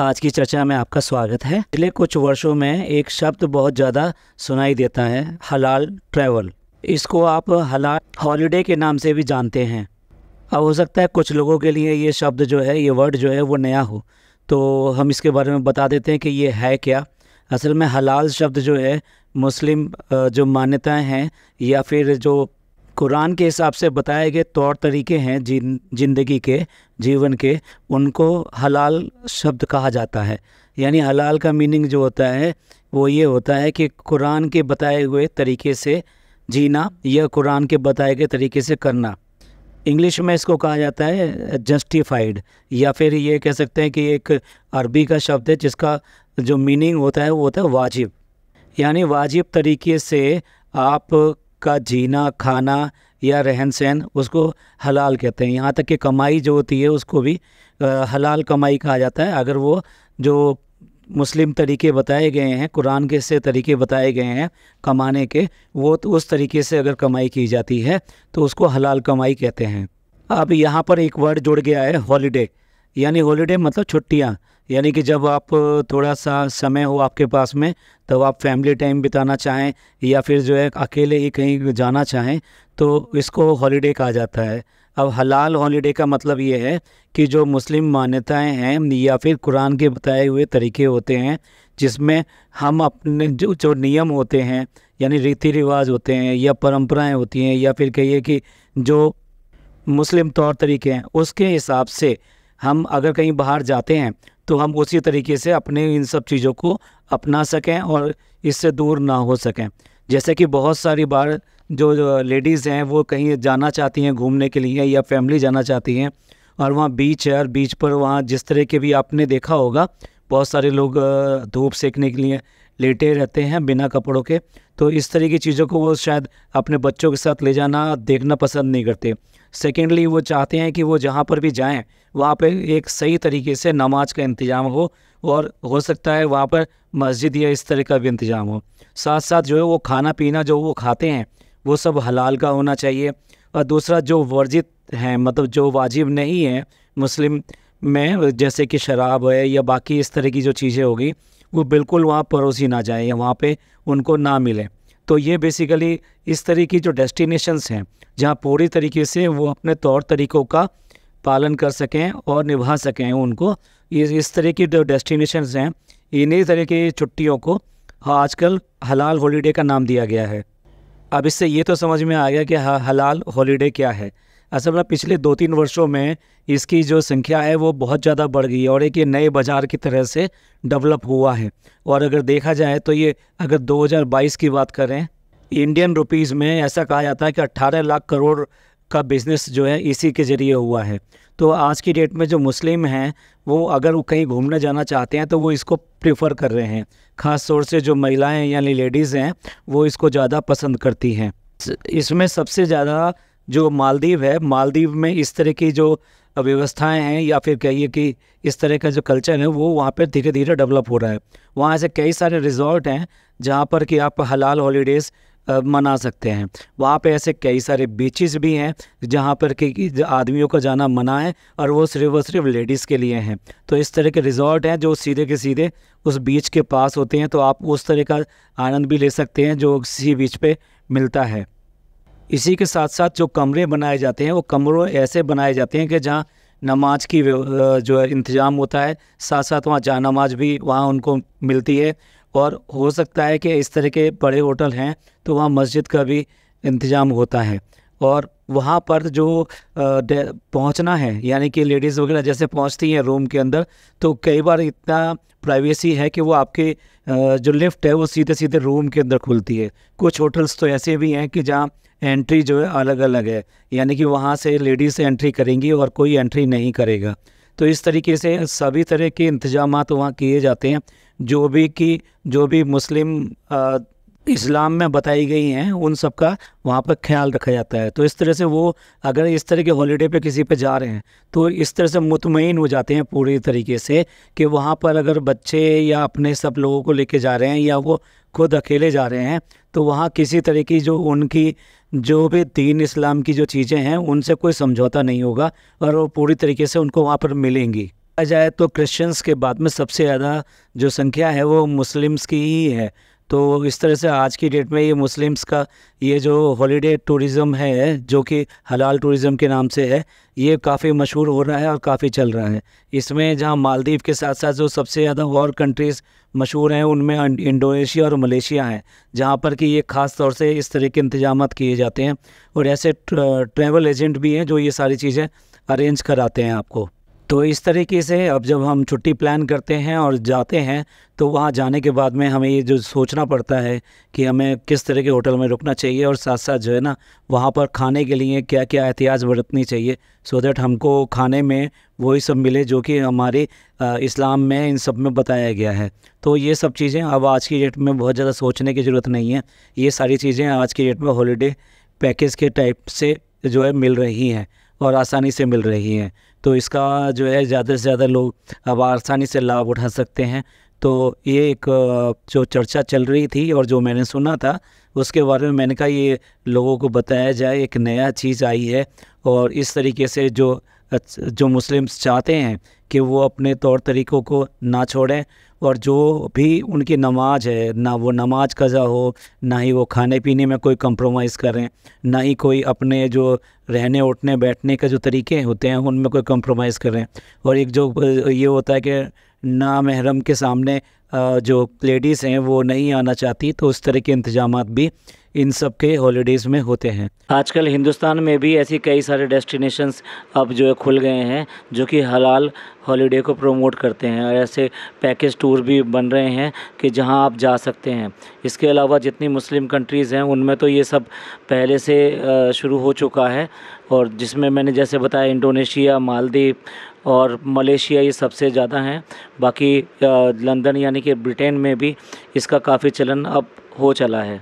आज की चर्चा में आपका स्वागत है पिछले कुछ वर्षों में एक शब्द बहुत ज़्यादा सुनाई देता है हलाल ट्रैवल इसको आप हलाल हॉलीडे के नाम से भी जानते हैं अब हो सकता है कुछ लोगों के लिए ये शब्द जो है ये वर्ड जो है वो नया हो तो हम इसके बारे में बता देते हैं कि ये है क्या असल में हलाल शब्द जो है मुस्लिम जो मान्यताएं हैं या फिर जो कुरान के हिसाब से बताए गए तौर तरीके हैं जिन जिंदगी के जीवन के उनको हलाल शब्द कहा जाता है यानी हलाल का मीनिंग जो होता है वो ये होता है कि कुरान के बताए हुए तरीके से जीना या कुरान के बताए गए तरीके से करना इंग्लिश में इसको कहा जाता है जस्टिफाइड या फिर ये कह सकते हैं कि एक अरबी का शब्द है जिसका जो मीनिंग होता है वो होता है वाजिब यानी वाजिब तरीके से आप का जीना खाना या रहन सहन उसको हलाल कहते हैं यहाँ तक कि कमाई जो होती है उसको भी हलाल कमाई कहा जाता है अगर वो जो मुस्लिम तरीके बताए गए हैं कुरान के से तरीके बताए गए हैं कमाने के वो तो उस तरीके से अगर कमाई की जाती है तो उसको हलाल कमाई कहते हैं अब यहाँ पर एक वर्ड जुड़ गया है हॉलीडे यानी हॉलीडे मतलब छुट्टियाँ यानी कि जब आप थोड़ा सा समय हो आपके पास में तब तो आप फैमिली टाइम बिताना चाहें या फिर जो है अकेले ही कहीं जाना चाहें तो इसको हॉलीडे कहा जाता है अब हलाल हॉलीडे का मतलब ये है कि जो मुस्लिम मान्यताएं हैं या फिर कुरान के बताए हुए तरीके होते हैं जिसमें हम अपने जो जो नियम होते हैं यानी रीति रिवाज होते हैं या परंपराएं होती हैं या फिर कहिए कि जो मुस्लिम तौर तरीके हैं उसके हिसाब से हम अगर कहीं बाहर जाते हैं तो हम उसी तरीके से अपने इन सब चीज़ों को अपना सकें और इससे दूर ना हो सकें जैसे कि बहुत सारी बार जो, जो लेडीज़ हैं वो कहीं जाना चाहती हैं घूमने के लिए या फैमिली जाना चाहती हैं और वहाँ बीच है और बीच पर वहाँ जिस तरह के भी आपने देखा होगा बहुत सारे लोग धूप सेकने के लिए लेटे रहते हैं बिना कपड़ों के तो इस तरह की चीज़ों को वो शायद अपने बच्चों के साथ ले जाना देखना पसंद नहीं करते सेकेंडली वो चाहते हैं कि वो जहाँ पर भी जाएँ वहाँ पर एक सही तरीके से नमाज का इंतज़ाम हो और हो सकता है वहाँ पर मस्जिद या इस तरह का भी इंतज़ाम हो साथ साथ जो है वो खाना पीना जो वो खाते हैं वो सब हलाल का होना चाहिए और दूसरा जो वर्जित हैं मतलब जो वाजिब नहीं है मुस्लिम में जैसे कि शराब है या बाकी इस तरह की जो चीज़ें होगी वो बिल्कुल वहाँ परोसी ना जाए या वहाँ पर उनको ना मिले तो ये बेसिकली इस तरह की जो डेस्टिनेशंस हैं जहाँ पूरी तरीके से वो अपने तौर तरीक़ों का पालन कर सकें और निभा सकें उनको ये इस तरह की जो डेस्टिनेशंस हैं इन्हीं तरह की छुट्टियों को आजकल हलाल हॉलीडे का नाम दिया गया है अब इससे ये तो समझ में आ गया कि हलाल हॉलीडे क्या है असल में पिछले दो तीन वर्षों में इसकी जो संख्या है वो बहुत ज़्यादा बढ़ गई है और एक ये नए बाज़ार की तरह से डेवलप हुआ है और अगर देखा जाए तो ये अगर 2022 की बात करें इंडियन रुपीज़ में ऐसा कहा जाता है कि 18 लाख करोड़ का बिज़नेस जो है इसी के ज़रिए हुआ है तो आज की डेट में जो मुस्लिम हैं वो अगर वो कहीं घूमने जाना चाहते हैं तो वो इसको प्रेफर कर रहे हैं ख़ास तौर से जो महिलाएं यानी लेडीज़ हैं वो इसको ज़्यादा पसंद करती हैं इसमें सबसे ज़्यादा जो मालदीव है मालदीव में इस तरह की जो व्यवस्थाएं हैं या फिर कहिए कि इस तरह का जो कल्चर है वो वहाँ पर धीरे धीरे डेवलप हो रहा है वहाँ ऐसे कई सारे रिजॉर्ट हैं जहाँ पर कि आप हलाल हॉलीडेज़ मना सकते हैं वहाँ पे ऐसे कई सारे बीचेस भी हैं जहाँ पर कि आदमियों का जाना मना है और वो सिर्फ और सिर्फ लेडीज़ के लिए हैं तो इस तरह के रिजॉर्ट हैं जो सीधे के सीधे उस बीच के पास होते हैं तो आप उस तरह का आनंद भी ले सकते हैं जो सी बीच पे मिलता है इसी के साथ साथ जो कमरे बनाए जाते हैं वो कमरों ऐसे बनाए जाते हैं कि जहाँ नमाज की जो है इंतज़ाम होता है साथ साथ वहाँ जा नमाज भी वहाँ उनको मिलती है और हो सकता है कि इस तरह के बड़े होटल हैं तो वहाँ मस्जिद का भी इंतज़ाम होता है और वहाँ पर जो पहुँचना है यानी कि लेडीज़ वगैरह जैसे पहुँचती हैं रूम के अंदर तो कई बार इतना प्राइवेसी है कि वो आपके जो लिफ्ट है वो सीधे सीधे रूम के अंदर खुलती है कुछ होटल्स तो ऐसे भी हैं कि जहाँ एंट्री जो है अलग अलग है यानी कि वहाँ से लेडीज़ एंट्री करेंगी और कोई एंट्री नहीं करेगा तो इस तरीके से सभी तरह के इंतजाम वहाँ किए जाते हैं जो भी कि जो भी मुस्लिम इस्लाम में बताई गई हैं उन सब का वहाँ पर ख्याल रखा जाता है तो इस तरह से वो अगर इस तरह के हॉलीडे पे किसी पे जा रहे हैं तो इस तरह से मुतमिन हो जाते हैं पूरी तरीके से कि वहाँ पर अगर बच्चे या अपने सब लोगों को लेके जा रहे हैं या वो खुद अकेले जा रहे हैं तो वहाँ किसी तरह की जो उनकी जो भी दीन इस्लाम की जो चीज़ें हैं उनसे कोई समझौता नहीं होगा और वो पूरी तरीके से उनको वहाँ पर मिलेंगी जाए तो क्रिश्चियंस के बाद में सबसे ज़्यादा जो संख्या है वो मुस्लिम्स की ही है तो इस तरह से आज की डेट में ये मुस्लिम्स का ये जो हॉलीडे टूरिज़म है जो कि हलाल टूरिज़म के नाम से है ये काफ़ी मशहूर हो रहा है और काफ़ी चल रहा है इसमें जहाँ मालदीव के साथ साथ जो सबसे ज़्यादा और कंट्रीज़ मशहूर हैं उनमें इंडोनेशिया और मलेशिया हैं जहाँ पर कि ये ख़ास तौर से इस तरह के इंतजाम किए जाते हैं और ऐसे ट्रैवल एजेंट भी हैं जो ये सारी चीज़ें अरेंज कराते हैं आपको तो इस तरीके से अब जब हम छुट्टी प्लान करते हैं और जाते हैं तो वहाँ जाने के बाद में हमें ये जो सोचना पड़ता है कि हमें किस तरह के होटल में रुकना चाहिए और साथ साथ जो है ना वहाँ पर खाने के लिए क्या क्या एहतियात बरतनी चाहिए सो दैट हमको खाने में वही सब मिले जो कि हमारे इस्लाम में इन सब में बताया गया है तो ये सब चीज़ें अब आज की डेट में बहुत ज़्यादा सोचने की ज़रूरत नहीं है ये सारी चीज़ें आज की डेट में हॉलीडे पैकेज के टाइप से जो है मिल रही हैं और आसानी से मिल रही हैं तो इसका जो है ज़्यादा से ज़्यादा लोग अब आसानी से लाभ उठा सकते हैं तो ये एक जो चर्चा चल रही थी और जो मैंने सुना था उसके बारे में मैंने कहा ये लोगों को बताया जाए एक नया चीज़ आई है और इस तरीके से जो जो मुस्लिम्स चाहते हैं कि वो अपने तौर तरीक़ों को ना छोड़ें और जो भी उनकी नमाज है ना वो नमाज कज़ा हो ना ही वो खाने पीने में कोई कंप्रोमाइज़ करें ना ही कोई अपने जो रहने उठने बैठने के जो तरीके होते हैं उनमें कोई कंप्रोमाइज़ करें और एक जो ये होता है कि ना महरम के सामने जो लेडीज़ हैं वो नहीं आना चाहती तो उस तरह के इंतजाम भी इन सब के हॉलीडेज़ में होते हैं आजकल हिंदुस्तान में भी ऐसी कई सारे डेस्टिनेशंस अब जो है खुल गए हैं जो कि हलाल हॉलीडे को प्रमोट करते हैं और ऐसे पैकेज टूर भी बन रहे हैं कि जहां आप जा सकते हैं इसके अलावा जितनी मुस्लिम कंट्रीज़ हैं उनमें तो ये सब पहले से शुरू हो चुका है और जिसमें मैंने जैसे बताया इंडोनेशिया मालदीव और मलेशिया ये सबसे ज़्यादा हैं बाकी लंदन यानी कि ब्रिटेन में भी इसका काफ़ी चलन अब हो चला है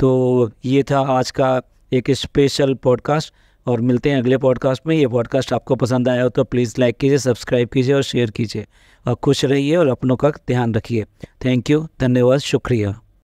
तो ये था आज का एक स्पेशल पॉडकास्ट और मिलते हैं अगले पॉडकास्ट में ये पॉडकास्ट आपको पसंद आया हो तो प्लीज़ लाइक कीजिए सब्सक्राइब कीजिए और शेयर कीजिए और खुश रहिए और अपनों का ध्यान रखिए थैंक यू धन्यवाद शुक्रिया